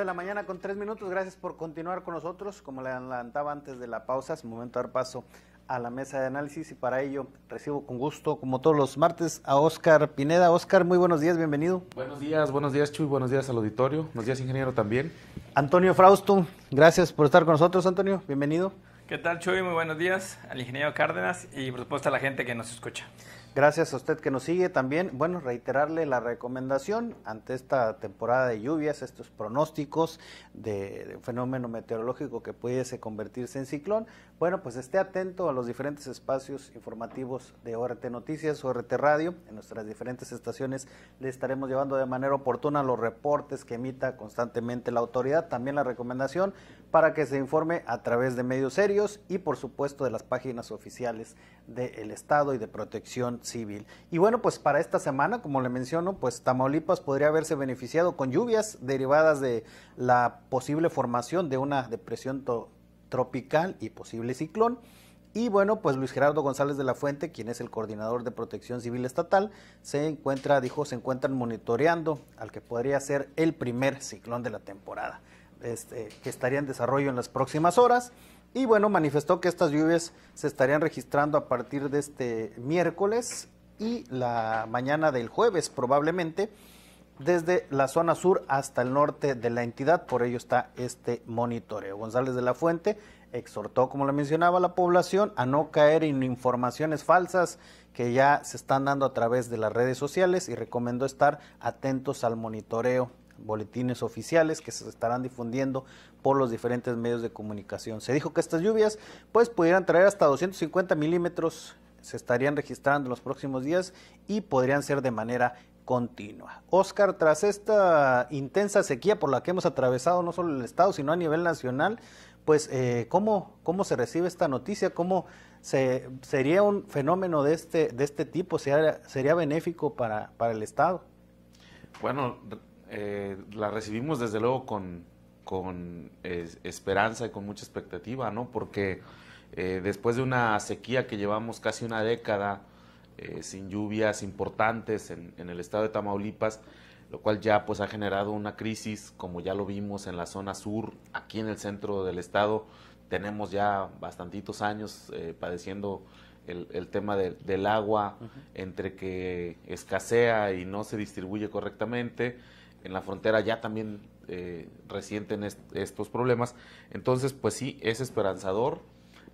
de la mañana con tres minutos. Gracias por continuar con nosotros. Como le adelantaba antes de la pausa, es momento de dar paso a la mesa de análisis y para ello recibo con gusto, como todos los martes, a Oscar Pineda. Oscar, muy buenos días, bienvenido. Buenos días, buenos días Chuy, buenos días al auditorio, buenos días ingeniero también. Antonio Frausto, gracias por estar con nosotros, Antonio, bienvenido. ¿Qué tal Chuy? Muy buenos días al ingeniero Cárdenas y por supuesto a la gente que nos escucha. Gracias a usted que nos sigue también. Bueno, reiterarle la recomendación ante esta temporada de lluvias, estos pronósticos de fenómeno meteorológico que pudiese convertirse en ciclón. Bueno, pues esté atento a los diferentes espacios informativos de ORT Noticias, ORT Radio. En nuestras diferentes estaciones le estaremos llevando de manera oportuna los reportes que emita constantemente la autoridad. También la recomendación para que se informe a través de medios serios y por supuesto de las páginas oficiales del Estado y de Protección Civil. Y bueno, pues para esta semana, como le menciono, pues Tamaulipas podría haberse beneficiado con lluvias derivadas de la posible formación de una depresión tropical y posible ciclón. Y bueno, pues Luis Gerardo González de la Fuente, quien es el coordinador de Protección Civil Estatal, se encuentra, dijo, se encuentran monitoreando al que podría ser el primer ciclón de la temporada. Este, que estaría en desarrollo en las próximas horas. Y bueno, manifestó que estas lluvias se estarían registrando a partir de este miércoles y la mañana del jueves probablemente desde la zona sur hasta el norte de la entidad, por ello está este monitoreo. González de la Fuente exhortó, como lo mencionaba, la población a no caer en informaciones falsas que ya se están dando a través de las redes sociales y recomendó estar atentos al monitoreo boletines oficiales que se estarán difundiendo por los diferentes medios de comunicación. Se dijo que estas lluvias pues pudieran traer hasta 250 milímetros, se estarían registrando en los próximos días y podrían ser de manera continua. Oscar, tras esta intensa sequía por la que hemos atravesado no solo el Estado, sino a nivel nacional, pues eh, ¿cómo, se recibe esta noticia, cómo se, sería un fenómeno de este, de este tipo, sería, sería benéfico para, para el Estado. Bueno, eh, la recibimos desde luego con, con esperanza y con mucha expectativa, ¿no? Porque eh, después de una sequía que llevamos casi una década, eh, sin lluvias importantes en, el estado de Tamaulipas, lo cual ya pues ha generado una crisis, como ya lo vimos en la zona sur, aquí en el centro del estado, tenemos ya bastantitos años padeciendo el, tema del agua, entre que escasea y no se distribuye correctamente, en la frontera ya también eh, resienten estos problemas. Entonces, pues sí, es esperanzador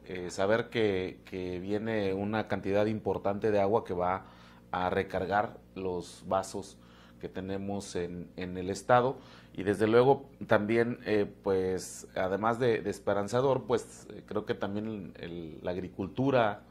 eh, saber que, viene una cantidad importante de agua que va a recargar los vasos que tenemos en, el estado y desde luego también eh, pues además de, esperanzador pues creo que también la agricultura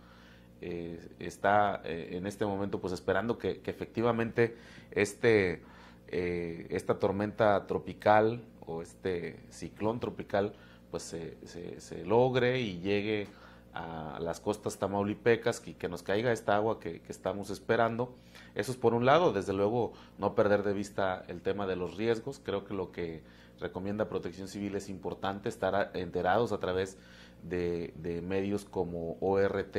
está en este momento pues esperando que efectivamente este eh, esta tormenta tropical o este ciclón tropical pues se, logre y llegue a las costas tamaulipecas y que nos caiga esta agua que, estamos esperando. Eso es por un lado, desde luego no perder de vista el tema de los riesgos, creo que lo que recomienda Protección Civil es importante, estar enterados a través de, medios como ORT,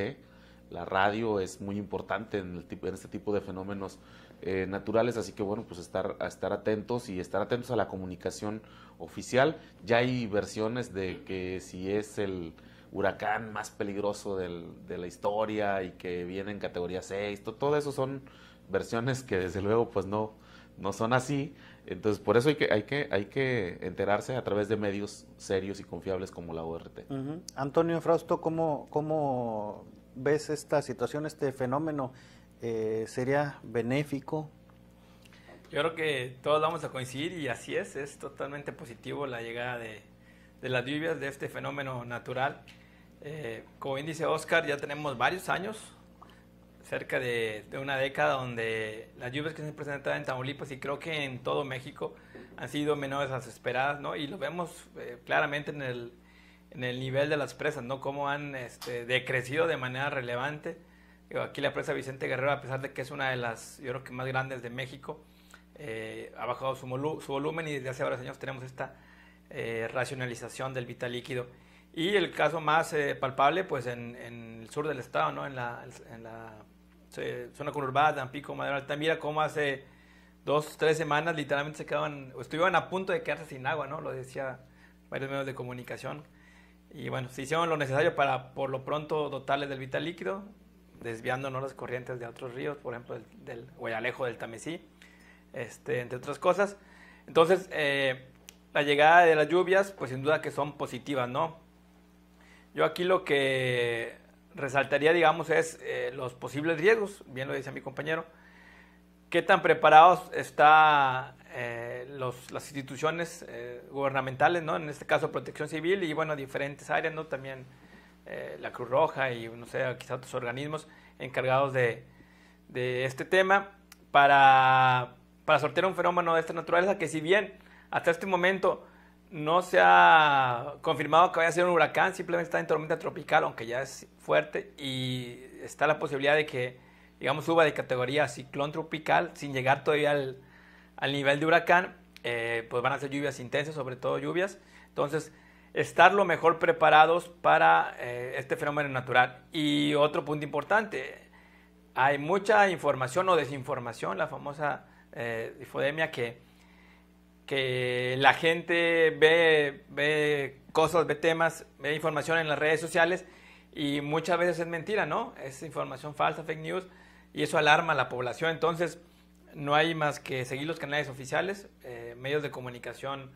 la radio es muy importante en este tipo de fenómenos eh, naturales, así que bueno, pues estar, a estar atentos y estar atentos a la comunicación oficial. Ya hay versiones de que si es el huracán más peligroso de la historia y que viene en categoría 6, todo eso son versiones que desde luego pues no, no son así. Entonces, por eso hay que, hay, que, enterarse a través de medios serios y confiables como la ORT. Antonio Frausto, ¿cómo, ¿cómo ves esta situación, este fenómeno? Eh, sería benéfico. Yo creo que todos vamos a coincidir y así es, es totalmente positivo la llegada de, las lluvias, de este fenómeno natural. Eh, como bien dice Oscar, ya tenemos varios años, cerca de, una década, donde las lluvias que se han presentado en Tamaulipas y creo que en todo México han sido menores a las esperadas, ¿no? Y lo vemos eh, claramente en el, nivel de las presas, ¿no? Cómo han este, decrecido de manera relevante. Aquí la empresa Vicente Guerrero, a pesar de que es una de las, yo creo que más grandes de México, eh, ha bajado su, volumen y desde hace varios años tenemos esta eh, racionalización del vital líquido. Y el caso más eh, palpable, pues en, el sur del estado, ¿no? en la, zona conurbada, Tampico, Madera Alta. Mira cómo hace dos, tres semanas literalmente se quedaban, o estuvieron a punto de quedarse sin agua, ¿no? Lo decía varios medios de comunicación. Y bueno, se hicieron lo necesario para por lo pronto dotarles del vital líquido ¿no?, las corrientes de otros ríos, por ejemplo, del, Guayalejo, del Tamesí, este, entre otras cosas. Entonces, eh, la llegada de las lluvias, pues sin duda que son positivas, ¿no? Yo aquí lo que resaltaría, digamos, es eh, los posibles riesgos, bien lo dice mi compañero. ¿Qué tan preparados están eh, las instituciones gubernamentales, ¿no? en este caso protección civil y bueno, diferentes áreas, ¿no? también eh, la Cruz Roja y, no sé, otros organismos encargados de, este tema para, sortear un fenómeno de esta naturaleza que si bien hasta este momento no se ha confirmado que vaya a ser un huracán, simplemente está en tormenta tropical, aunque ya es fuerte, y está la posibilidad de que, digamos, suba de categoría a ciclón tropical sin llegar todavía al, nivel de huracán, eh, pues van a ser lluvias intensas, sobre todo lluvias. Entonces, estar lo mejor preparados para eh, este fenómeno natural. Y otro punto importante, hay mucha información o desinformación, la famosa difodemia, eh, que, la gente ve, ve cosas, ve temas, ve información en las redes sociales y muchas veces es mentira, ¿no? Es información falsa, fake news, y eso alarma a la población. Entonces, no hay más que seguir los canales oficiales, eh, medios de comunicación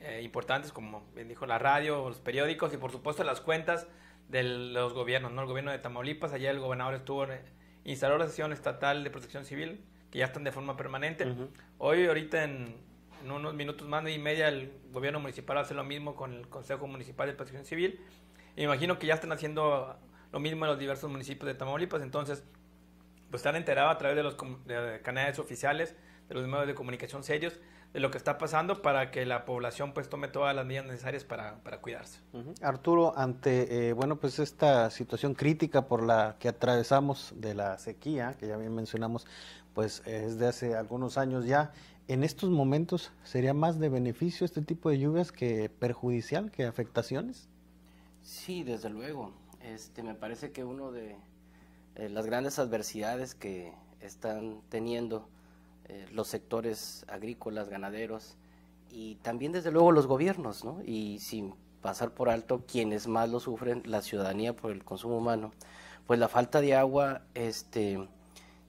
eh, importantes, como bien dijo la radio, los periódicos y por supuesto las cuentas de los gobiernos, ¿no? El gobierno de Tamaulipas, ayer el gobernador estuvo, eh, instaló la sesión estatal de protección civil, que ya están de forma permanente. Hoy, ahorita en, unos minutos más y media, el gobierno municipal hace lo mismo con el Consejo Municipal de Protección Civil. imagino que ya están haciendo lo mismo en los diversos municipios de Tamaulipas, entonces, pues están enterados a través de los canales oficiales, de los medios de comunicación serios, lo que está pasando para que la población pues tome todas las medidas necesarias para, cuidarse. Arturo, ante eh, bueno pues esta situación crítica por la que atravesamos de la sequía, que ya bien mencionamos, pues desde hace algunos años ya, en estos momentos sería más de beneficio este tipo de lluvias que perjudicial, que afectaciones? Sí, desde luego. Este, me parece que uno de eh, las grandes adversidades que están teniendo eh, los sectores agrícolas, ganaderos y también desde luego los gobiernos, ¿no? Y sin pasar por alto quienes más lo sufren, la ciudadanía por el consumo humano, pues la falta de agua este,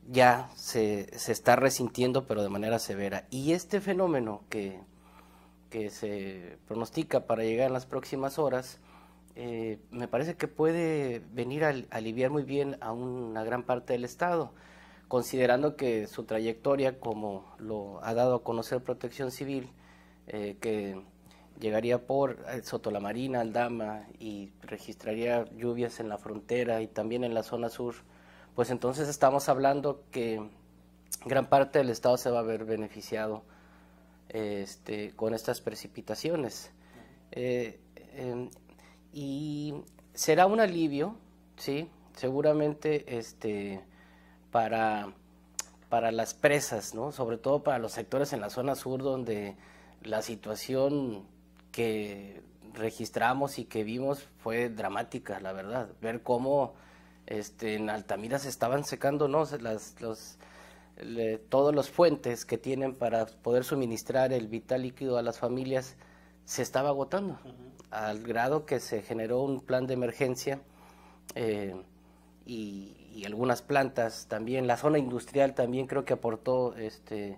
ya se, está resintiendo, pero de manera severa. Y este fenómeno que, se pronostica para llegar en las próximas horas, eh, me parece que puede venir a aliviar muy bien a una gran parte del Estado considerando que su trayectoria, como lo ha dado a conocer Protección Civil, eh, que llegaría por eh, Sotolamarina, Aldama y registraría lluvias en la frontera y también en la zona sur, pues entonces estamos hablando que gran parte del estado se va a ver beneficiado este, con estas precipitaciones. Eh, em, y será un alivio, ¿sí? Seguramente este, para, para las presas, sobre todo para los sectores en la zona sur donde la situación que registramos y que vimos fue dramática, la verdad. Ver cómo este, en Altamira se estaban secando ¿no? Las, los, todos los fuentes que tienen para poder suministrar el vital líquido a las familias se estaba agotando, al grado que se generó un plan de emergencia eh, y, y algunas plantas también. La zona industrial también creo que aportó este,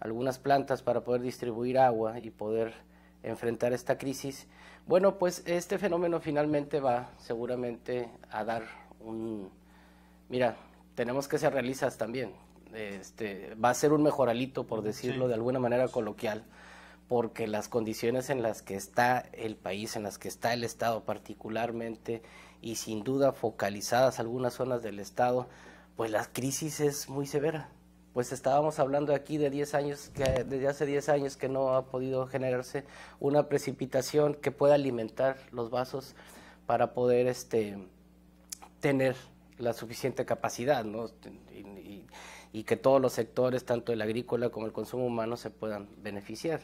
algunas plantas para poder distribuir agua y poder enfrentar esta crisis. Bueno, pues este fenómeno finalmente va seguramente a dar un... Mira, tenemos que ser realistas también. Este, va a ser un mejoralito, por decirlo de alguna manera coloquial, porque las condiciones en las que está el país, en las que está el Estado particularmente, y sin duda focalizadas algunas zonas del estado, pues la crisis es muy severa. Pues estábamos hablando aquí de 10 años, que desde hace 10 años que no ha podido generarse una precipitación que pueda alimentar los vasos para poder este, tener la suficiente capacidad ¿no? y, que todos los sectores, tanto el agrícola como el consumo humano, se puedan beneficiar.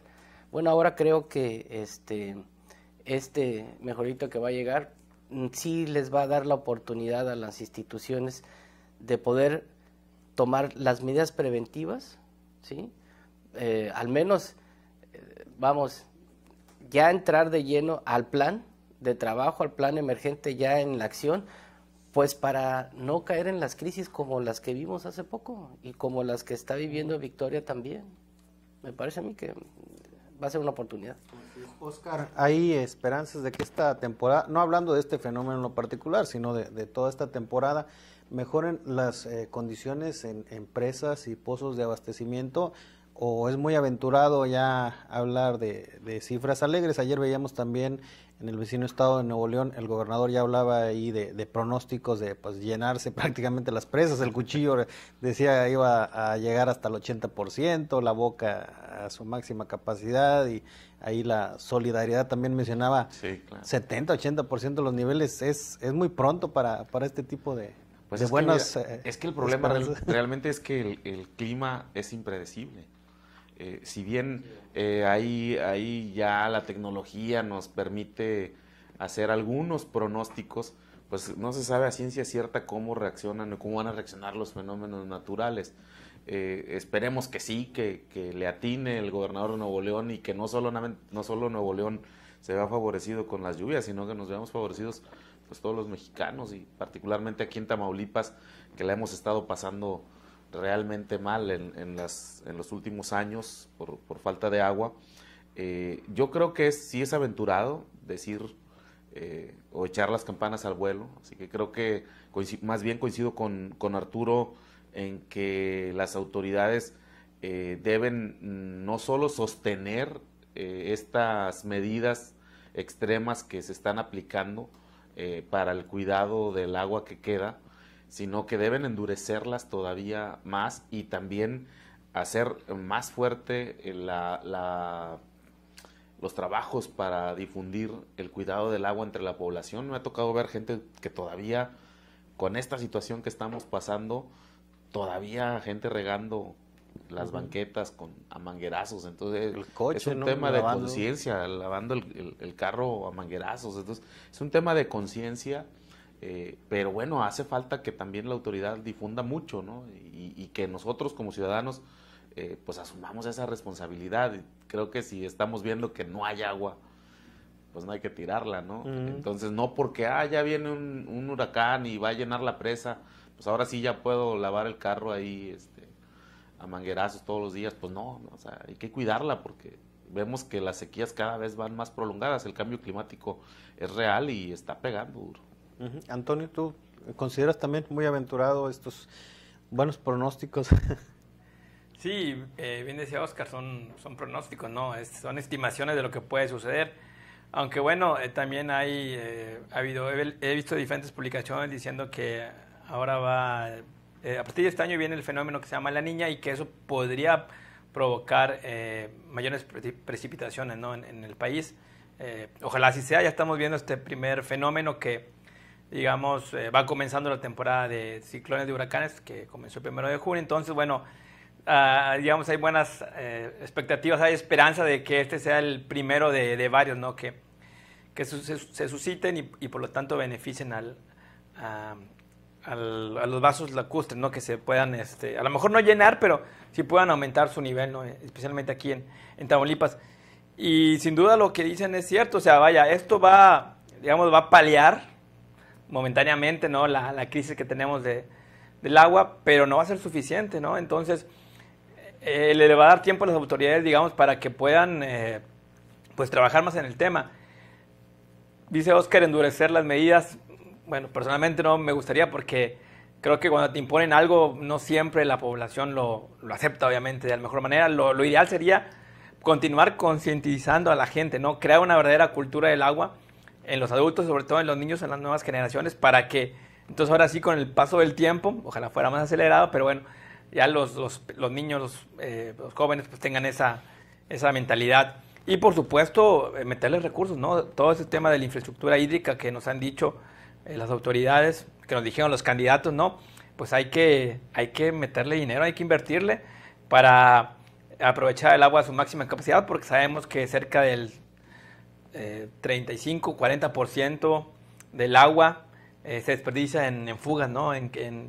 Bueno, ahora creo que este, este mejorito que va a llegar Mm, sí les va a dar la oportunidad a las instituciones de poder tomar las medidas preventivas, ¿sí? Eh, al menos, eh, vamos, ya entrar de lleno al plan de trabajo, al plan emergente, ya en la acción, pues para no caer en las crisis como las que vimos hace poco y como las que está viviendo Victoria también. Me parece a mí que va a ser una oportunidad. Oscar, hay esperanzas de que esta temporada, no hablando de este fenómeno en lo particular, sino de, toda esta temporada, mejoren las eh, condiciones en empresas y pozos de abastecimiento o es muy aventurado ya hablar de, cifras alegres. Ayer veíamos también en el vecino estado de Nuevo León, el gobernador ya hablaba ahí de, pronósticos de pues, llenarse prácticamente las presas, el cuchillo decía iba a llegar hasta el 80%, la boca a su máxima capacidad y ahí la solidaridad también mencionaba 70, 80% de los niveles, es, es muy pronto para, para este tipo de, pues es Que el eh, problema realmente es que el clima es impredecible. Eh, si bien eh, ahí, ahí ya la tecnología nos permite hacer algunos pronósticos, pues no se sabe a ciencia cierta cómo reaccionan o cómo van a reaccionar los fenómenos naturales. Eh, esperemos que sí, que, le atine el gobernador de Nuevo León y que no solo, no solo Nuevo León se vea favorecido con las lluvias, sino que nos veamos favorecidos pues todos los mexicanos y particularmente aquí en Tamaulipas, que la hemos estado pasando realmente mal en, los últimos años por, falta de agua. Eh, yo creo que sí es aventurado decir eh, o echar las campanas al vuelo, así que creo que más bien coincido con, Arturo en que las autoridades eh, deben no solo sostener estas medidas extremas que se están aplicando para el cuidado del agua que queda, sino que deben endurecerlas todavía más y también hacer más fuerte eh, la, los trabajos para difundir el cuidado del agua entre la población. Me ha tocado ver gente que todavía, con esta situación que estamos pasando, todavía gente regando las banquetas con a manguerazos entonces el coche, es un tema de conciencia lavando el, el, el, carro a manguerazos entonces es un tema de conciencia eh, pero bueno, hace falta que también la autoridad difunda mucho, ¿no? Y, que nosotros como ciudadanos, eh, pues asumamos esa responsabilidad. creo que si estamos viendo que no hay agua, pues no hay que tirarla, ¿no? Entonces, no porque, ah, ya viene un, huracán y va a llenar la presa, pues ahora sí ya puedo lavar el carro ahí, este, a manguerazos todos los días. Pues no, hay que cuidarla porque vemos que las sequías cada vez van más prolongadas, el cambio climático es real y está pegando duro. Antonio, ¿tú consideras también muy aventurado estos buenos pronósticos? sí, eh, bien decía Oscar, son, son pronósticos, ¿no? son estimaciones de lo que puede suceder. Aunque bueno, eh, también hay, eh, ha habido, he, visto diferentes publicaciones diciendo que ahora va, a partir de este año viene el fenómeno que se llama la niña y que eso podría provocar mayores precipitaciones ¿no? en, en, el país. ojalá así sea, ya estamos viendo este primer fenómeno que digamos, eh, va comenzando la temporada de ciclones de huracanes, que comenzó el primero de junio. Entonces, bueno, ah, digamos, hay buenas eh, expectativas, hay esperanza de que este sea el primero de, varios, ¿no? Que, se, susciten y, por lo tanto beneficien al, a, al, los vasos lacustres, ¿no? Que se puedan, este, a lo mejor no llenar, pero sí puedan aumentar su nivel, ¿no? Especialmente aquí en, en Tamaulipas. Y sin duda lo que dicen es cierto, o sea, vaya, esto va, digamos, va a paliar momentáneamente, ¿no? La, crisis que tenemos del agua, pero no va a ser suficiente, ¿no? Entonces, eh, le va a dar tiempo a las autoridades, digamos, para que puedan, eh, pues, trabajar más en el tema. Dice Oscar, endurecer las medidas. Bueno, personalmente no me gustaría porque creo que cuando te imponen algo, no siempre la población lo, acepta, obviamente, de la mejor manera. Lo, ideal sería continuar concientizando a la gente, ¿no? Crear una verdadera cultura del agua en los adultos, sobre todo en los niños, en las nuevas generaciones, para que entonces ahora sí con el paso del tiempo, ojalá fuera más acelerado, pero bueno, ya los, los, niños, eh, los, jóvenes pues tengan esa, esa mentalidad. Y por supuesto, eh, meterles recursos, ¿no? Todo ese tema de la infraestructura hídrica que nos han dicho eh, las autoridades, que nos dijeron los candidatos, ¿no? Pues hay que, hay que meterle dinero, hay que invertirle para aprovechar el agua a su máxima capacidad, porque sabemos que cerca del 35, eh, 40% del agua eh, se desperdicia en, fugas, ¿no? En, que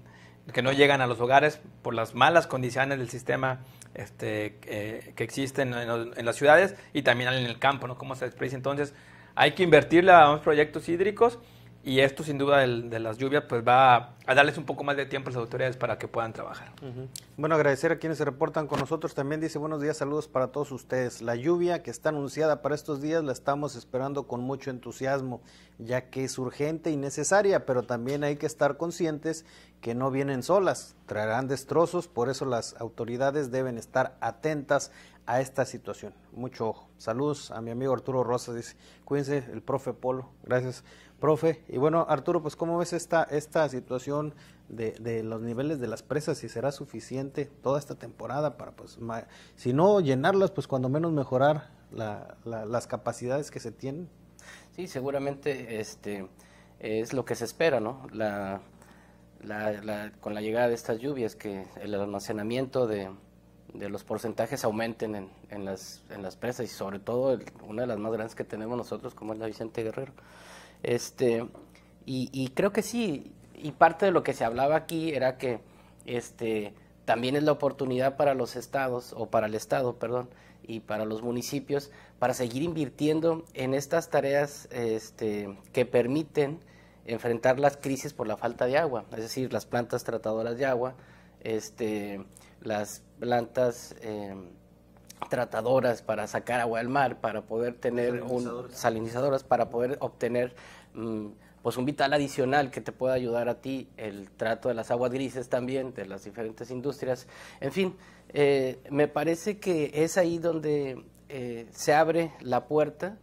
no llegan a los hogares por las malas condiciones del sistema este, que existen en, en, las ciudades y también en el campo, ¿no? Cómo se desperdicia. Entonces, hay que invertirle a los proyectos hídricos y esto, sin duda, el, de las lluvias, pues va a, darles un poco más de tiempo a las autoridades para que puedan trabajar. Bueno, agradecer a quienes se reportan con nosotros. También dice buenos días, saludos para todos ustedes. La lluvia que está anunciada para estos días la estamos esperando con mucho entusiasmo, ya que es urgente y necesaria, pero también hay que estar conscientes que no vienen solas, traerán destrozos, por eso las autoridades deben estar atentas a esta situación. Mucho ojo. Saludos a mi amigo Arturo Rosas, dice, cuídense, el profe Polo. Gracias. Profe, y bueno, Arturo, pues ¿cómo ves esta, esta situación de, de los niveles de las presas? Si será suficiente toda esta temporada para, pues, si no llenarlas, pues cuando menos mejorar las capacidades que se tienen. Sí, seguramente este, es lo que se espera, ¿no? con la llegada de estas lluvias, que el almacenamiento de, de los porcentajes aumenten en, en, las, en las presas y sobre todo una de las más grandes que tenemos nosotros, como es la Vicente Guerrero. Este, y, creo que sí, y parte de lo que se hablaba aquí era que este, también es la oportunidad para los estados, o para el estado, perdón, y para los municipios, para seguir invirtiendo en estas tareas este, que permiten enfrentar las crisis por la falta de agua, es decir, las plantas tratadoras de agua, este, las plantas... Em, tratadoras para sacar agua al mar, para poder tener salinizadoras, un, salinizadoras para poder obtener mm, pues un vital adicional que te pueda ayudar a ti, el trato de las aguas grises también, de las diferentes industrias. En fin, eh, me parece que es ahí donde eh, se abre la puerta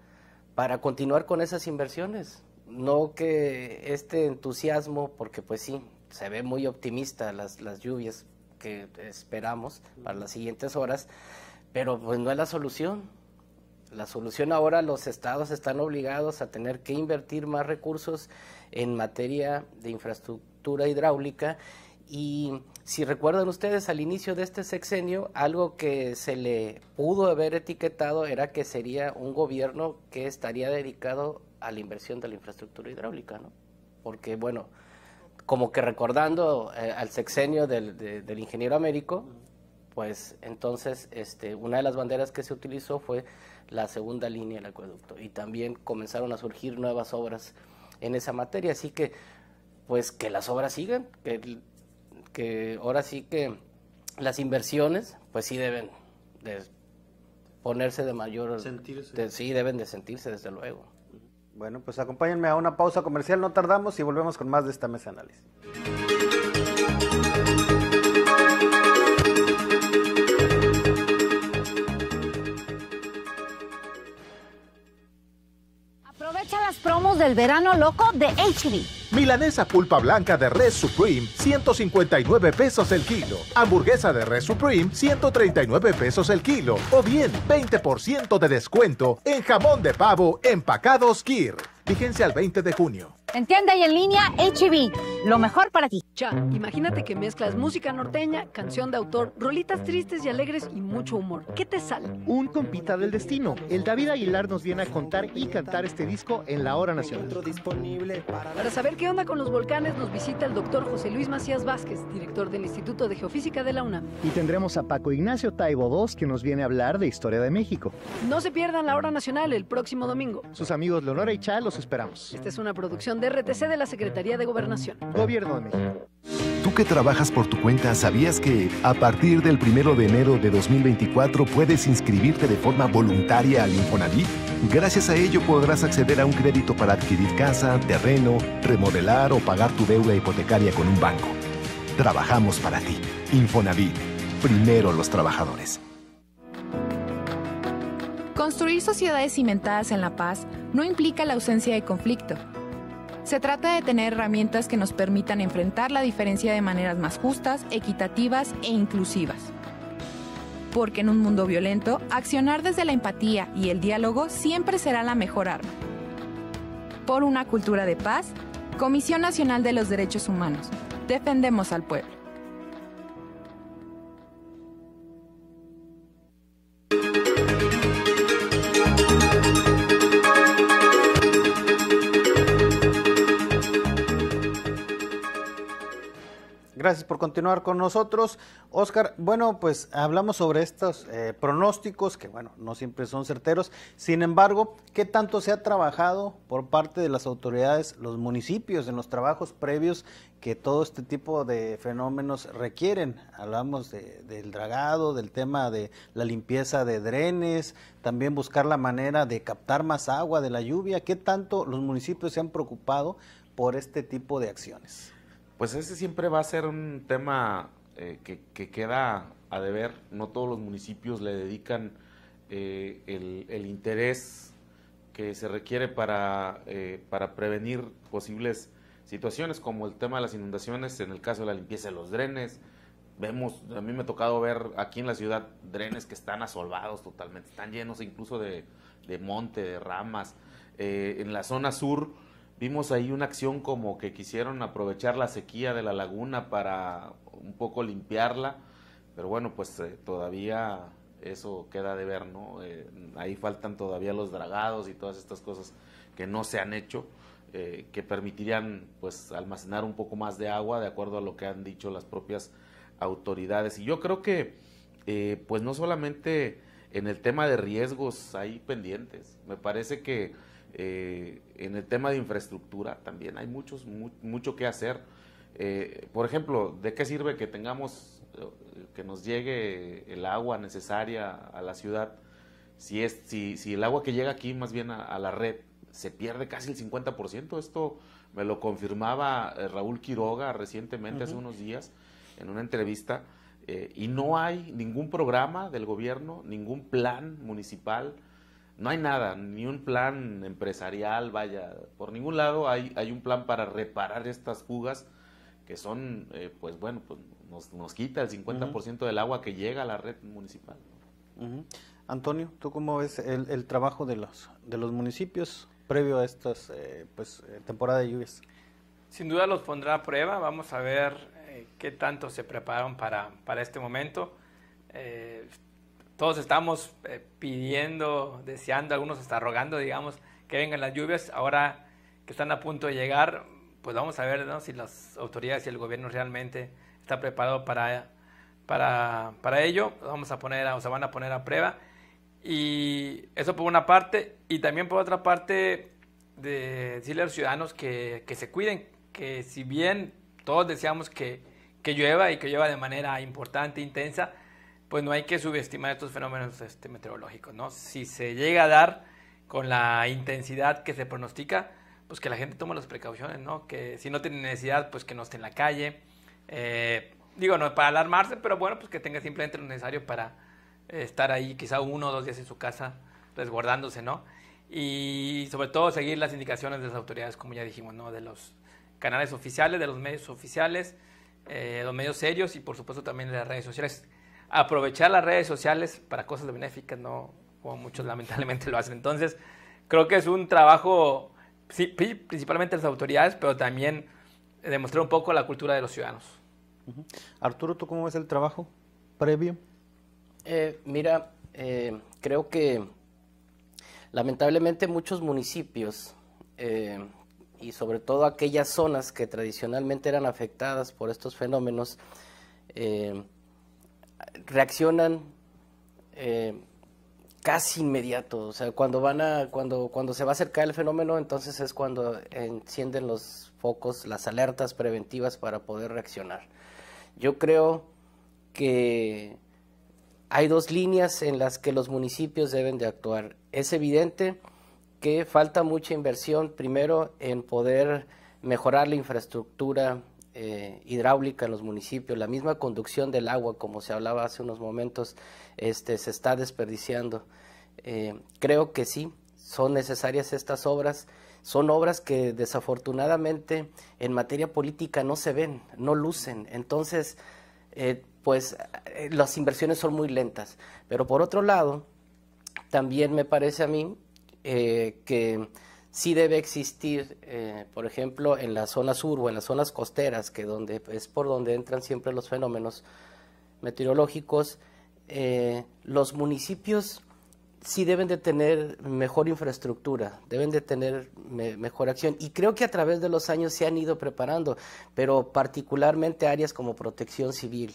para continuar con esas inversiones. No que este entusiasmo, porque pues sí, se ve muy optimista las, las lluvias que esperamos para las siguientes horas, pero pues no es la solución. La solución ahora los estados están obligados a tener que invertir más recursos en materia de infraestructura hidráulica y si recuerdan ustedes al inicio de este sexenio, algo que se le pudo haber etiquetado era que sería un gobierno que estaría dedicado a la inversión de la infraestructura hidráulica, ¿no? Porque bueno, como que recordando eh, al sexenio del, del ingeniero Américo, pues entonces este, una de las banderas que se utilizó fue la segunda línea del acueducto y también comenzaron a surgir nuevas obras en esa materia, así que pues que las obras sigan, que, que ahora sí que las inversiones pues sí deben de ponerse de mayor... Sentirse. sí, deben de sentirse desde luego. Bueno, pues acompáñenme a una pausa comercial, no tardamos y volvemos con más de esta mesa de análisis. del verano loco de HD. E Milanesa pulpa blanca de Red Supreme, 159 pesos el kilo. Hamburguesa de Red Supreme, 139 pesos el kilo. O bien, 20% de descuento en jamón de pavo empacados Kir. Vigencia al 20 de junio. Entiende y en línea, HB, lo mejor para ti. Cha imagínate que mezclas música norteña, canción de autor, rolitas tristes y alegres y mucho humor. ¿Qué te sale? Un compita del destino. El David Aguilar nos viene a contar y cantar este disco en la hora nacional. Para saber qué onda con los volcanes, nos visita el doctor José Luis Macías Vázquez, director del Instituto de Geofísica de la UNAM. Y tendremos a Paco Ignacio Taibo II, que nos viene a hablar de historia de México. No se pierdan la hora nacional el próximo domingo. Sus amigos Leonora y Cha los esperamos. Esta es una producción de RTC de la Secretaría de Gobernación. Gobierno de México. Tú que trabajas por tu cuenta, ¿sabías que a partir del primero de enero de 2024 puedes inscribirte de forma voluntaria al Infonavit? Gracias a ello podrás acceder a un crédito para adquirir casa, terreno, remodelar o pagar tu deuda hipotecaria con un banco. Trabajamos para ti. Infonavit. Primero los trabajadores. Construir sociedades cimentadas en la paz no implica la ausencia de conflicto se trata de tener herramientas que nos permitan enfrentar la diferencia de maneras más justas, equitativas e inclusivas. Porque en un mundo violento, accionar desde la empatía y el diálogo siempre será la mejor arma. Por una cultura de paz, Comisión Nacional de los Derechos Humanos. Defendemos al pueblo. gracias por continuar con nosotros. Oscar, bueno, pues hablamos sobre estos eh, pronósticos que, bueno, no siempre son certeros. Sin embargo, ¿qué tanto se ha trabajado por parte de las autoridades, los municipios, en los trabajos previos que todo este tipo de fenómenos requieren? Hablamos del dragado, del tema de la limpieza de drenes, también buscar la manera de captar más agua de la lluvia. ¿Qué tanto los municipios se han preocupado por este tipo de acciones? Pues ese siempre va a ser un tema eh, que, queda a deber. No todos los municipios le dedican eh, el, interés que se requiere eh, para, prevenir posibles situaciones como el tema de las inundaciones, en el caso de la limpieza de los drenes. Vemos, a mí me ha tocado ver aquí en la ciudad drenes que están asolvados totalmente, están llenos incluso de monte, de ramas. en la zona sur, Vimos ahí una acción como que quisieron aprovechar la sequía de la laguna para un poco limpiarla, pero bueno, pues eh, todavía eso queda de ver, ¿no? Eh, ahí faltan todavía los dragados y todas estas cosas que no se han hecho, eh, que permitirían pues almacenar un poco más de agua, de acuerdo a lo que han dicho las propias autoridades. Y yo creo que pues no solamente en el tema de riesgos hay pendientes, me parece que eh, en el tema de infraestructura también hay muchos, mucho que hacer. Eh, por ejemplo, ¿de qué sirve que tengamos, eh, que nos llegue el agua necesaria a la ciudad? Si, es, si, el agua que llega aquí más bien a, la red se pierde casi el 50%, esto me lo confirmaba Raúl Quiroga recientemente, hace unos días, en una entrevista, y no hay ningún programa del gobierno, ningún plan municipal no hay nada, ni un plan empresarial, vaya, por ningún lado hay, hay un plan para reparar estas fugas que son, eh, pues bueno, pues nos, nos quita el 50% del agua que llega a la red municipal. Antonio, ¿tú cómo ves el, el, trabajo de los, de los municipios previo a estas eh, pues, eh, temporada de lluvias? Sin duda los pondrá a prueba, vamos a ver qué tanto se prepararon para, para este momento todos estamos eh, pidiendo, deseando, algunos hasta rogando, digamos, que vengan las lluvias. Ahora que están a punto de llegar, pues vamos a ver si las autoridades y el gobierno realmente está preparado para, para, para ello. Vamos a poner, o se van a poner a prueba. Y eso por una parte. Y también por otra parte, de decirle a los ciudadanos que, se cuiden, que si bien todos deseamos que, que llueva y que llueva de manera importante, intensa, pues no hay que subestimar estos fenómenos este, meteorológicos, ¿no? Si se llega a dar con la intensidad que se pronostica, pues que la gente tome las precauciones, ¿no? Que si no tiene necesidad, pues que no esté en la calle. Eh, digo, no para alarmarse, pero bueno, pues que tenga simplemente lo necesario para estar ahí quizá uno o dos días en su casa resguardándose, ¿no? Y sobre todo seguir las indicaciones de las autoridades, como ya dijimos, ¿no? De los canales oficiales, de los medios oficiales, eh, los medios serios y por supuesto también de las redes sociales aprovechar las redes sociales para cosas benéficas, no como muchos lamentablemente lo hacen. Entonces, creo que es un trabajo, sí, principalmente las autoridades, pero también demostrar un poco la cultura de los ciudadanos. Arturo, ¿tú cómo ves el trabajo previo? Eh, mira, eh, creo que lamentablemente muchos municipios eh, y sobre todo aquellas zonas que tradicionalmente eran afectadas por estos fenómenos, reaccionan eh, casi inmediato. O sea, cuando van a, cuando, cuando se va a acercar el fenómeno, entonces es cuando encienden los focos, las alertas preventivas para poder reaccionar. Yo creo que hay dos líneas en las que los municipios deben de actuar. Es evidente que falta mucha inversión, primero, en poder mejorar la infraestructura eh, hidráulica en los municipios, la misma conducción del agua, como se hablaba hace unos momentos, este, se está desperdiciando. Eh, creo que sí, son necesarias estas obras. Son obras que desafortunadamente en materia política no se ven, no lucen. Entonces, eh, pues las inversiones son muy lentas. Pero por otro lado, también me parece a mí que sí debe existir, eh, por ejemplo, en la zona sur o en las zonas costeras, que donde, es por donde entran siempre los fenómenos meteorológicos, eh, los municipios sí deben de tener mejor infraestructura, deben de tener mejor acción. Y creo que a través de los años se han ido preparando, pero particularmente áreas como protección civil.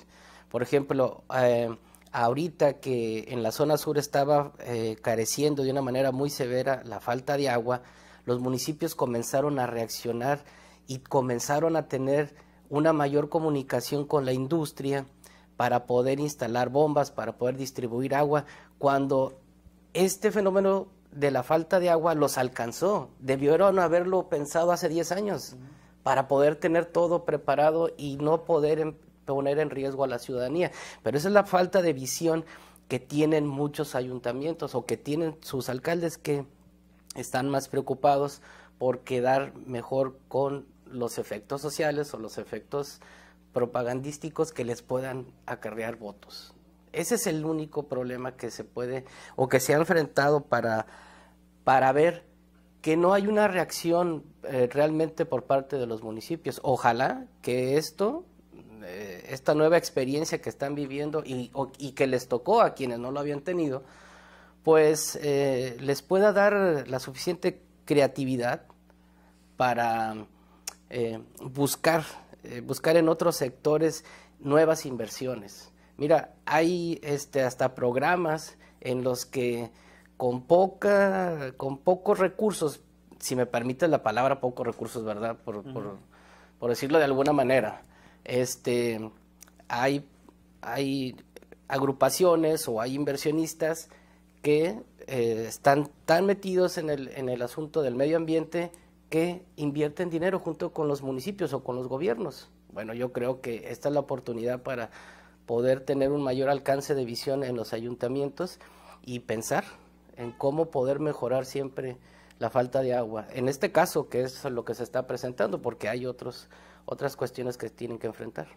Por ejemplo, eh, ahorita que en la zona sur estaba eh, careciendo de una manera muy severa la falta de agua, los municipios comenzaron a reaccionar y comenzaron a tener una mayor comunicación con la industria para poder instalar bombas, para poder distribuir agua, cuando este fenómeno de la falta de agua los alcanzó. Debieron haberlo pensado hace 10 años para poder tener todo preparado y no poder em, poner en riesgo a la ciudadanía. Pero esa es la falta de visión que tienen muchos ayuntamientos o que tienen sus alcaldes que están más preocupados por quedar mejor con los efectos sociales o los efectos propagandísticos que les puedan acarrear votos. Ese es el único problema que se puede o que se ha enfrentado para, para ver que no hay una reacción eh, realmente por parte de los municipios. Ojalá que esto eh, esta nueva experiencia que están viviendo y, que les tocó a quienes no lo habían tenido, pues eh, les pueda dar la suficiente creatividad para eh, buscar, buscar en otros sectores nuevas inversiones. Mira, hay este, hasta programas en los que con, poca, con pocos recursos, si me permites la palabra pocos recursos, ¿verdad? por decirlo de alguna manera, este, hay, hay agrupaciones o hay inversionistas que eh, están tan metidos en el, en el asunto del medio ambiente que invierten dinero junto con los municipios o con los gobiernos. Bueno, yo creo que esta es la oportunidad para poder tener un mayor alcance de visión en los ayuntamientos y pensar en cómo poder mejorar siempre la falta de agua. En este caso, que es lo que se está presentando, porque hay otros, otras cuestiones que tienen que enfrentar.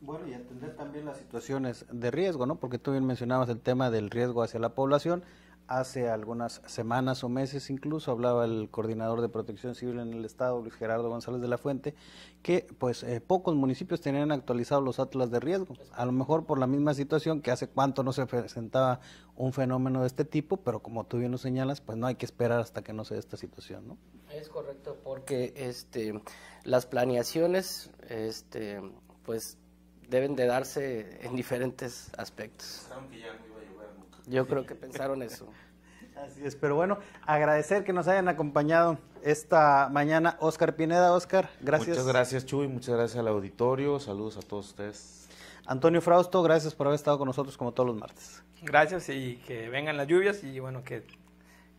Bueno, y atender también las situaciones de riesgo, ¿no? Porque tú bien mencionabas el tema del riesgo hacia la población, hace algunas semanas o meses incluso hablaba el coordinador de protección civil en el estado, Luis Gerardo González de la Fuente, que pues eh, pocos municipios tenían actualizados los atlas de riesgo, a lo mejor por la misma situación que hace cuánto no se presentaba un fenómeno de este tipo, pero como tú bien lo señalas, pues no hay que esperar hasta que no sea esta situación, ¿no? Es correcto, porque este las planeaciones este pues deben de darse en diferentes aspectos. Yo creo que pensaron eso. Así es, pero bueno, agradecer que nos hayan acompañado esta mañana. Oscar Pineda, Oscar, gracias. Muchas gracias, Chuy, muchas gracias al auditorio, saludos a todos ustedes. Antonio Frausto, gracias por haber estado con nosotros como todos los martes. Gracias y que vengan las lluvias y bueno, que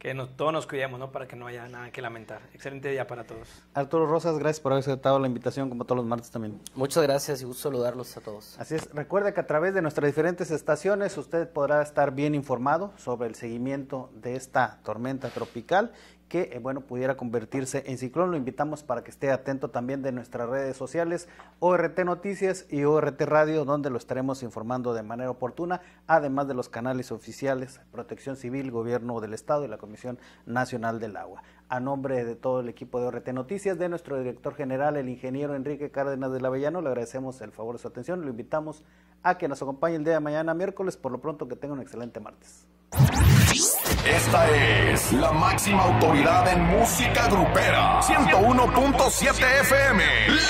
que todos nos cuidemos, ¿no? Para que no haya nada que lamentar. Excelente día para todos. Arturo Rosas, gracias por haber aceptado la invitación, como todos los martes también. Muchas gracias y gusto saludarlos a todos. Así es, Recuerde que a través de nuestras diferentes estaciones usted podrá estar bien informado sobre el seguimiento de esta tormenta tropical que, eh, bueno, pudiera convertirse en ciclón. Lo invitamos para que esté atento también de nuestras redes sociales, ORT Noticias y ORT Radio, donde lo estaremos informando de manera oportuna, además de los canales oficiales, Protección Civil, Gobierno del Estado y la Comisión Nacional del Agua a nombre de todo el equipo de ORT Noticias, de nuestro director general, el ingeniero Enrique Cárdenas de Lavellano, le agradecemos el favor de su atención, lo invitamos a que nos acompañe el día de mañana miércoles, por lo pronto que tenga un excelente martes. Esta es la máxima autoridad en música grupera. 101.7 FM.